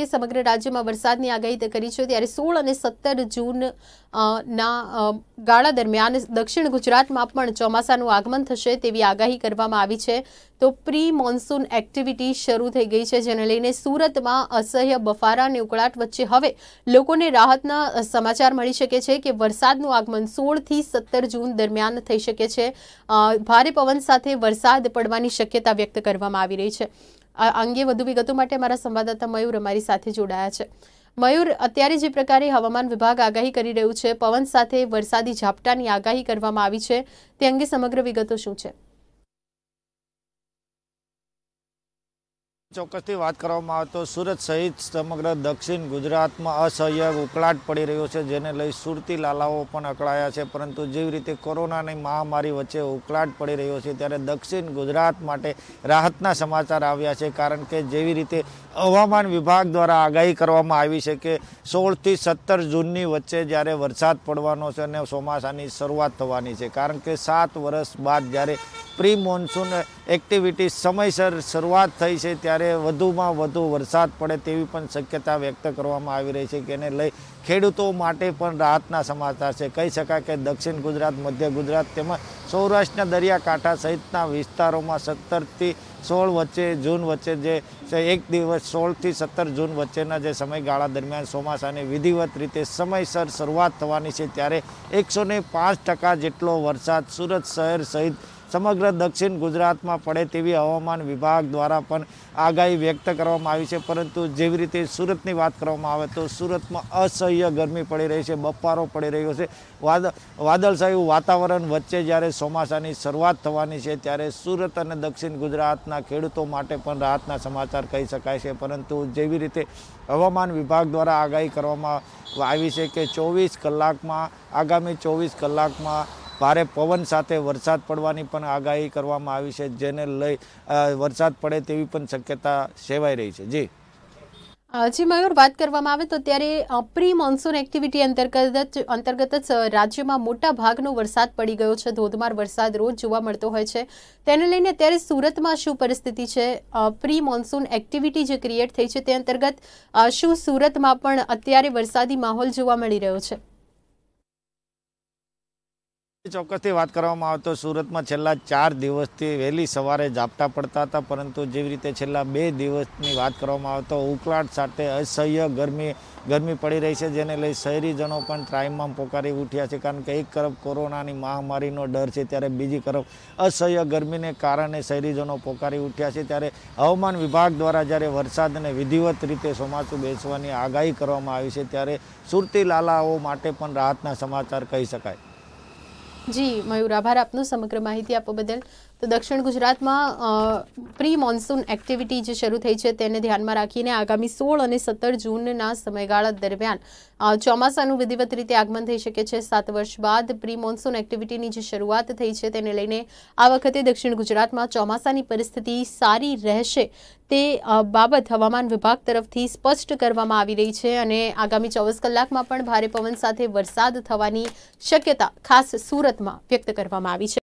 કે સમગ્ર રાજ્યમાં વરસાદની આગાહી કરી છે ત્યારે સોળ અને સત્તર જૂન ના ગાળા દરમિયાન દક્ષિણ ગુજરાતમાં પણ ચોમાસાનું આગમન થશે તેવી આગાહી કરવામાં આવી છે તો પ્રી મોન્સૂન એક્ટિવિટી શરૂ થઈ ગઈ છે જેને લઈને સુરતમાં અસહ્ય બફારા અને ઉકળાટ વચ્ચે હવે લોકોને રાહતના સમાચાર મળી શકે છે કે વરસાદનું આગમન સોળથી સત્તર જૂન દરમિયાન થઈ શકે છે ભારે પવન સાથે વરસાદ પડવાની શક્યતા વ્યક્ત કરવામાં આવી રહી છે આ અંગે વધુ વિગતો માટે અમારા સંવાદદાતા મયુર અમારી સાથે જોડાયા છે મયુર અત્યારે જે પ્રકારે હવામાન વિભાગ આગાહી કરી રહ્યું છે પવન સાથે વરસાદી ઝાપટાની આગાહી કરવામાં આવી છે તે અંગે સમગ્ર વિગતો શું છે ચોક્કસથી વાત કરવામાં આવે તો સુરત સહિત સમગ્ર દક્ષિણ ગુજરાતમાં અસહ્ય ઉકળાટ પડી રહ્યો છે જેને લઈ સુરતી લાલાઓ પણ અકળાયા છે પરંતુ જેવી રીતે કોરોનાની મહામારી વચ્ચે ઉકળાટ પડી રહ્યો છે ત્યારે દક્ષિણ ગુજરાત માટે રાહતના સમાચાર આવ્યા છે કારણ કે જેવી રીતે હવામાન વિભાગ દ્વારા આગાહી કરવામાં આવી છે કે સોળથી સત્તર જૂનની વચ્ચે જ્યારે વરસાદ પડવાનો છે અને ચોમાસાની શરૂઆત થવાની છે કારણ કે સાત વર્ષ બાદ જ્યારે પ્રી મોન્સૂન એક્ટિવિટી સમયસર શરૂઆત થઈ છે ત્યારે વધુમાં વધુ વરસાદ પડે તેવી પણ શક્યતા વ્યક્ત કરવામાં આવી રહી છે કે એને લઈ ખેડૂતો માટે પણ રાહતના સમાચાર છે કહી શકાય કે દક્ષિણ ગુજરાત મધ્ય ગુજરાત તેમજ સૌરાષ્ટ્રના દરિયાકાંઠા સહિતના વિસ્તારોમાં સત્તરથી સોળ વચ્ચે જૂન વચ્ચે જે એક દિવસ સોળથી સત્તર જૂન વચ્ચેના જે સમયગાળા દરમિયાન ચોમાસાની વિધિવત રીતે સમયસર શરૂઆત થવાની છે ત્યારે એકસો જેટલો વરસાદ સુરત શહેર સહિત સમગ્ર દક્ષિણ ગુજરાતમાં પડે તેવી હવામાન વિભાગ દ્વારા પણ આગાહી વ્યક્ત કરવામાં આવી છે પરંતુ જેવી રીતે સુરતની વાત કરવામાં આવે તો સુરતમાં અસહ્ય ગરમી પડી રહી છે બપારો પડી રહ્યો છે વાદળછાયું વાતાવરણ વચ્ચે જ્યારે ચોમાસાની શરૂઆત થવાની છે ત્યારે સુરત અને દક્ષિણ ગુજરાતના ખેડૂતો માટે પણ રાહતના સમાચાર કહી શકાય છે પરંતુ જેવી રીતે હવામાન વિભાગ દ્વારા આગાહી કરવામાં આવી છે કે ચોવીસ કલાકમાં આગામી ચોવીસ કલાકમાં ભારે પવન સાથે વરસાદ પડવાની પણ આગાહી કરવામાં આવી છે જેને લઈ વરસાદ પડે તેવી પણ શક્યતા સેવાઈ રહી છે જી જી મયુર વાત કરવામાં આવે તો ત્યારે પ્રી મોન્સૂન એક્ટિવિટી અંતર્ગત અંતર્ગત જ રાજ્યમાં મોટા ભાગનો વરસાદ પડી ગયો છે ધોધમાર વરસાદ રોજ જોવા મળતો હોય છે તેને લઈને અત્યારે સુરતમાં શું પરિસ્થિતિ છે પ્રી મોન્સૂન એક્ટિવિટી જે ક્રિએટ થઈ છે તે અંતર્ગત શું સુરતમાં પણ અત્યારે વરસાદી માહોલ જોવા મળી રહ્યો છે ચોક્કસથી વાત કરવામાં આવે તો સુરતમાં છેલ્લા ચાર દિવસથી વહેલી સવારે ઝાપટા પડતા હતા પરંતુ જેવી રીતે છેલ્લા બે દિવસની વાત કરવામાં આવે તો ઉકળાટ સાથે અસહ્ય ગરમી ગરમી પડી રહી છે જેને લઈ શહેરીજનો પણ ટ્રાઈમમાં પોકારી ઉઠ્યા છે કારણ કે એક તરફ કોરોનાની મહામારીનો ડર છે ત્યારે બીજી તરફ અસહ્ય ગરમીને કારણે શહેરીજનો પોકારી ઉઠ્યા છે ત્યારે હવામાન વિભાગ દ્વારા જ્યારે વરસાદને વિધિવત રીતે ચોમાસું બેસવાની આગાહી કરવામાં આવી છે ત્યારે સુરતી લાલાઓ માટે પણ રાહતના સમાચાર કહી શકાય જી મયુર આભાર આપનું સમગ્ર માહિતી આપવા બદલ તો દક્ષિણ ગુજરાતમાં પ્રી મોન્સૂન એક્ટિવિટી જે શરૂ થઈ છે તેને ધ્યાનમાં રાખીને આગામી સોળ અને સત્તર જૂનના સમયગાળા દરમિયાન ચોમાસાનું વિધિવત રીતે આગમન થઈ શકે છે સાત વર્ષ બાદ પ્રી મોન્સૂન એક્ટિવિટીની જે શરૂઆત થઈ છે તેને લઈને આ વખતે દક્ષિણ ગુજરાતમાં ચોમાસાની પરિસ્થિતિ સારી રહેશે તે બાબત હવામાન વિભાગ તરફથી સ્પષ્ટ કરવામાં આવી રહી છે અને આગામી ચોવીસ કલાકમાં પણ ભારે પવન સાથે વરસાદ થવાની શક્યતા ખાસ સુરતમાં વ્યક્ત કરવામાં આવી છે